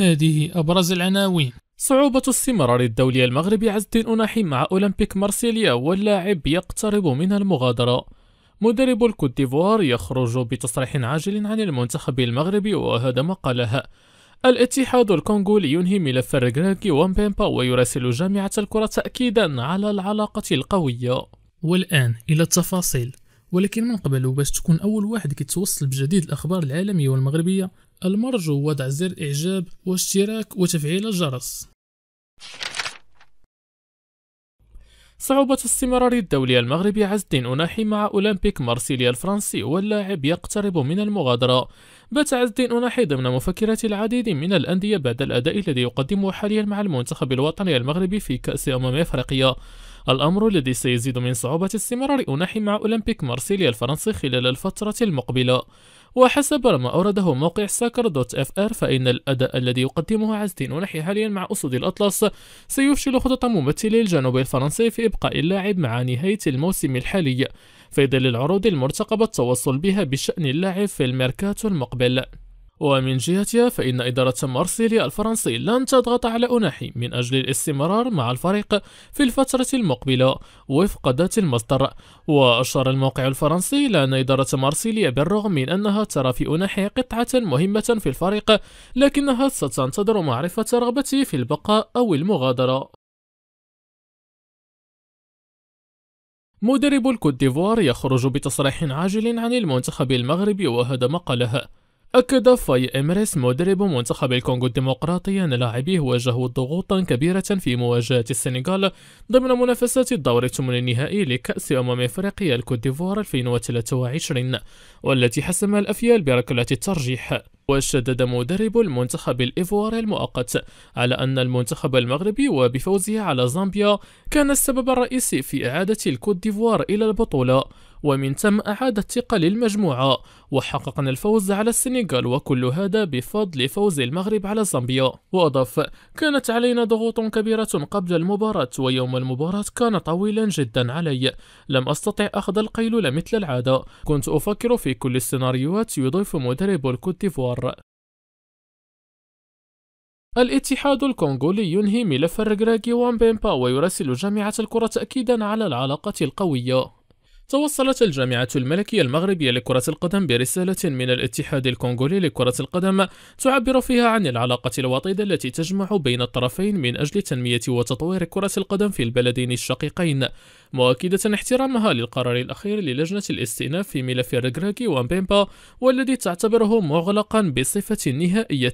هذه أبرز العناوين صعوبة استمرار الدولي المغربي عزد أناحي مع أولمبيك مارسيليا واللاعب يقترب من المغادرة مدرب الكوت ديفوار يخرج بتصريح عاجل عن المنتخب المغربي وهذا ما قالها الاتحاد الكونغولي ينهي ملف الركراكي ومبيمبا ويراسل جامعة الكرة تأكيدا على العلاقة القوية والآن إلى التفاصيل ولكن من قبل باش تكون أول واحد كيتوصل بجديد الأخبار العالمية والمغربية المرجو وضع زر إعجاب واشتراك وتفعيل الجرس صعوبة استمرار الدولي المغربي عز الدين أناحي مع أولمبيك مارسيليا الفرنسي واللاعب يقترب من المغادرة بات عز الدين أناحي ضمن مفكرات العديد من الأندية بعد الأداء الذي يقدمه حاليا مع المنتخب الوطني المغربي في كأس أمم أفريقيا الأمر الذي سيزيد من صعوبة استمرار أوناحي مع أولمبيك مارسيليا الفرنسي خلال الفترة المقبلة وحسب ما أورده موقع ساكر دوت اف ار فإن الأداء الذي يقدمه عزتين ونحي حاليا مع أسود الأطلس سيفشل خطط ممثلي الجنوب الفرنسي في إبقاء اللاعب مع نهاية الموسم الحالي في ظل العروض المرتقبة التوصل بها بشأن اللاعب في الميركاتو المقبل ومن جهتها فإن إدارة مارسيليا الفرنسي لن تضغط على أناحي من أجل الاستمرار مع الفريق في الفترة المقبلة وفق ذات المصدر وأشار الموقع الفرنسي لأن إدارة مارسيليا بالرغم من أنها ترى في أناحي قطعة مهمة في الفريق لكنها ستنتظر معرفة رغبته في البقاء أو المغادرة مدرب الكوت ديفوار يخرج بتصريح عاجل عن المنتخب المغربي وهذا ما قاله أكد فاي إمريس مدرب منتخب الكونغو الديمقراطي أن لاعبيه واجهوا ضغوطا كبيرة في مواجهة السنغال ضمن منافسات الدور الثمن النهائي لكأس أمم إفريقيا الكوت ديفوار 2023 والتي حسمها الأفيال بركلة الترجيح وشدد مدرب المنتخب الإيفوار المؤقت على أن المنتخب المغربي وبفوزه على زامبيا كان السبب الرئيسي في إعادة الكوت ديفوار إلى البطولة ومن ثم أعاد الثقة للمجموعة وحققنا الفوز على السنغال وكل هذا بفضل فوز المغرب على زامبيا وأضاف كانت علينا ضغوط كبيرة قبل المباراة ويوم المباراة كان طويلا جدا علي لم أستطع أخذ القيلولة مثل العادة كنت أفكر في كل السيناريوهات يضيف مدرب الكوت ديفوار الاتحاد الكونغولي ينهي ملف الركراكي وامبيمبا ويرسل جامعة الكرة تأكيدا على العلاقة القوية توصلت الجامعة الملكية المغربية لكرة القدم برسالة من الاتحاد الكونغولي لكرة القدم تعبر فيها عن العلاقة الوطيدة التي تجمع بين الطرفين من أجل تنمية وتطوير كرة القدم في البلدين الشقيقين مؤكدة احترامها للقرار الأخير للجنة الاستئناف في ملف الركراكي ومبيمبا والذي تعتبره مغلقا بصفة نهائية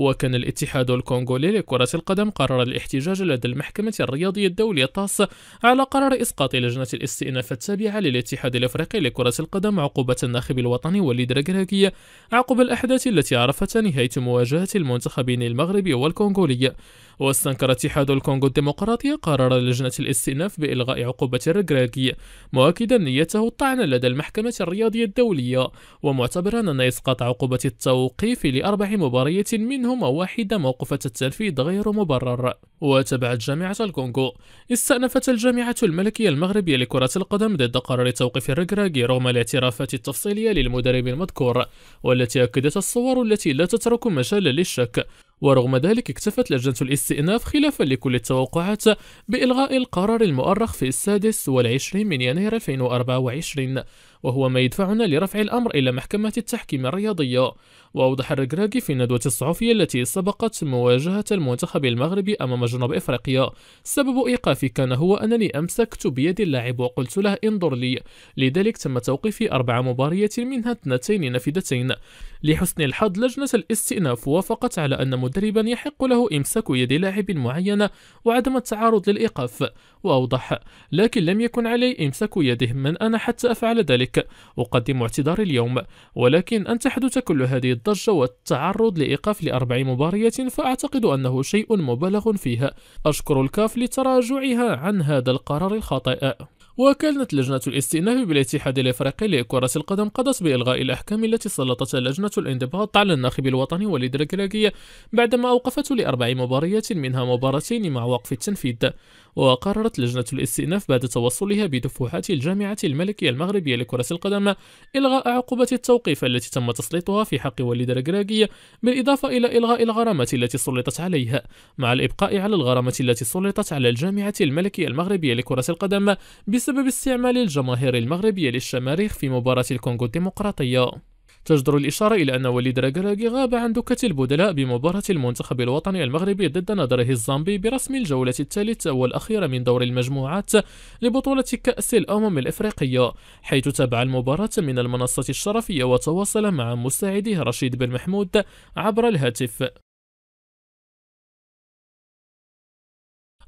وكان الاتحاد الكونغولي لكرة القدم قرر الاحتجاج لدى المحكمة الرياضية الدولية تاس على قرار إسقاط لجنة الاستئناف التابعة للاتحاد الأفريقي لكرة القدم عقوبة الناخب الوطني وليد ركراكي عقب الأحداث التي عرفتها نهاية مواجهة المنتخبين المغربي والكونغولي واستنكر اتحاد الكونغو الديمقراطي قرار لجنة الاستئناف بإلغاء عقوبة الركراكي مؤكدا نيته الطعن لدى المحكمة الرياضية الدولية ومعتبرا أن إسقاط عقوبة التوقيف لأربع مباريات منهم واحدة موقفة التنفيذ غير مبرر وتبعت جامعة الكونغو استأنفت الجامعة الملكية المغربية لكرة القدم ضد قرار توقيف الركراكي رغم الاعترافات التفصيلية للمدرب المذكور والتي أكدت الصور التي لا تترك مجالا للشك ورغم ذلك اكتفت لجنة الاستئناف خلافا لكل التوقعات بإلغاء القرار المؤرخ في السادس والعشرين من يناير 2024 وهو ما يدفعنا لرفع الأمر إلى محكمة التحكيم الرياضية وأوضح الركراكي في الندوة الصحفية التي سبقت مواجهة المنتخب المغربي أمام جنوب إفريقيا سبب إيقافي كان هو أنني أمسكت بيد اللاعب وقلت له انظر لي لذلك تم توقيفي أربع مباريات منها اثنتين نافذتين لحسن الحظ لجنة الاستئناف وافقت على أن مدربا يحق له إمساك يد لاعب معين وعدم التعرض للإيقاف وأوضح لكن لم يكن علي إمساك يده من أنا حتى أفعل ذلك ذلك أقدم اعتذاري اليوم ولكن أن تحدث كل هذه الضجة والتعرض لإيقاف لأربع مباريات فأعتقد أنه شيء مبالغ فيها أشكر الكاف لتراجعها عن هذا القرار الخاطئ وكانت لجنة الاستئناف بالاتحاد الافريقي لكرة القدم قضت بإلغاء الأحكام التي سلطت لجنة الانضباط على الناخب الوطني وليد ركراكي بعدما أوقفته لأربع مباريات منها مباراتين مع وقف التنفيذ وقررت لجنة الاستئناف بعد توصلها بدفوحات الجامعة الملكية المغربية لكرة القدم إلغاء عقوبة التوقيف التي تم تسليطها في حق والد الركراكي بالإضافة إلى إلغاء الغرامات التي سلطت عليها مع الإبقاء على الغرامات التي سلطت على الجامعة الملكية المغربية لكرة القدم بسبب استعمال الجماهير المغربية للشماريخ في مباراة الكونغو الديمقراطية تجدر الإشارة إلى أن وليد راكراكي غاب عن دكة البدلاء بمباراة المنتخب الوطني المغربي ضد نظره الزامبي برسم الجولة الثالثة والأخيرة من دور المجموعات لبطولة كأس الأمم الإفريقية حيث تابع المباراة من المنصة الشرفية وتواصل مع مساعده رشيد بن محمود عبر الهاتف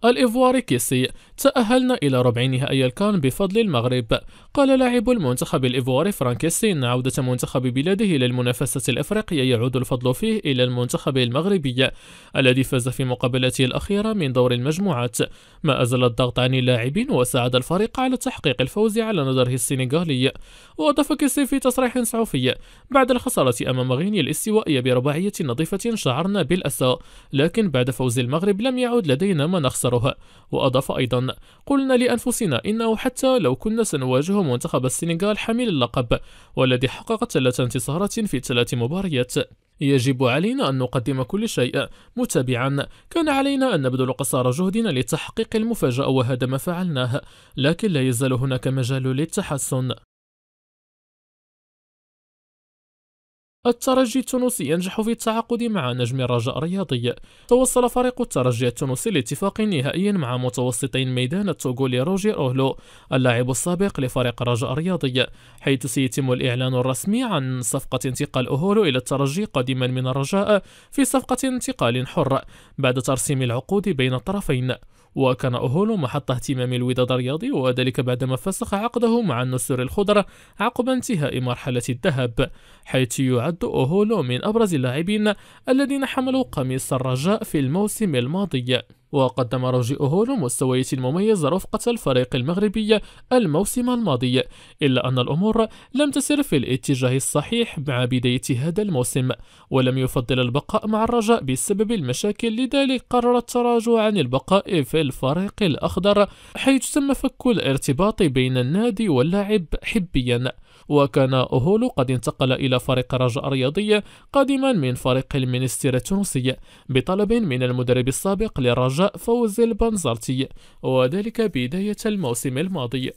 الإيفواري كيسي تأهلنا إلى ربع نهائي الكان بفضل المغرب قال لاعب المنتخب الإيفواري إن عودة منتخب بلاده إلى المنافسة الأفريقية يعود الفضل فيه إلى المنتخب المغربي الذي فاز في مقابلته الأخيرة من دور المجموعات ما أزال الضغط عن اللاعبين وساعد الفريق على تحقيق الفوز على نظره السنغالي وأضاف كيسي في تصريح صحفي بعد الخسارة أمام غينيا الاستوائية برباعية نظيفة شعرنا بالأسى لكن بعد فوز المغرب لم يعد لدينا ما نخسر أكثرها وأضاف أيضا قلنا لأنفسنا إنه حتى لو كنا سنواجه منتخب السنغال حامل اللقب والذي حقق ثلاث انتصارات في ثلاث مباريات يجب علينا أن نقدم كل شيء متابعا كان علينا أن نبذل قصارى جهدنا لتحقيق المفاجأة وهذا ما فعلناه لكن لا يزال هناك مجال للتحسن الترجي التونسي ينجح في التعاقد مع نجم الرجاء الرياضي توصل فريق الترجي التونسي لاتفاق نهائي مع متوسطين ميدان التوغولي روجي أوهلو اللاعب السابق لفريق الرجاء الرياضي حيث سيتم الإعلان الرسمي عن صفقة انتقال أوهلو إلى الترجي قادما من الرجاء في صفقة انتقال حر بعد ترسيم العقود بين الطرفين وكان أوهولو محط اهتمام الوداد الرياضي وذلك بعدما فسخ عقده مع النسور الخضر عقب انتهاء مرحلة الذهب حيث يعد أوهولو من أبرز اللاعبين الذين حملوا قميص الرجاء في الموسم الماضي وقدم رجيئه لمستويه المميز رفقة الفريق المغربي الموسم الماضي إلا أن الأمور لم تسر في الاتجاه الصحيح مع بداية هذا الموسم ولم يفضل البقاء مع الرجاء بسبب المشاكل لذلك قرر التراجع عن البقاء في الفريق الأخضر حيث تم فك الارتباط بين النادي واللاعب حبيا وكان أهولو قد انتقل إلى فريق رجاء الرياضي قادما من فريق المنستير التونسي بطلب من المدرب السابق للرجاء فوز البنزرتي وذلك بداية الموسم الماضي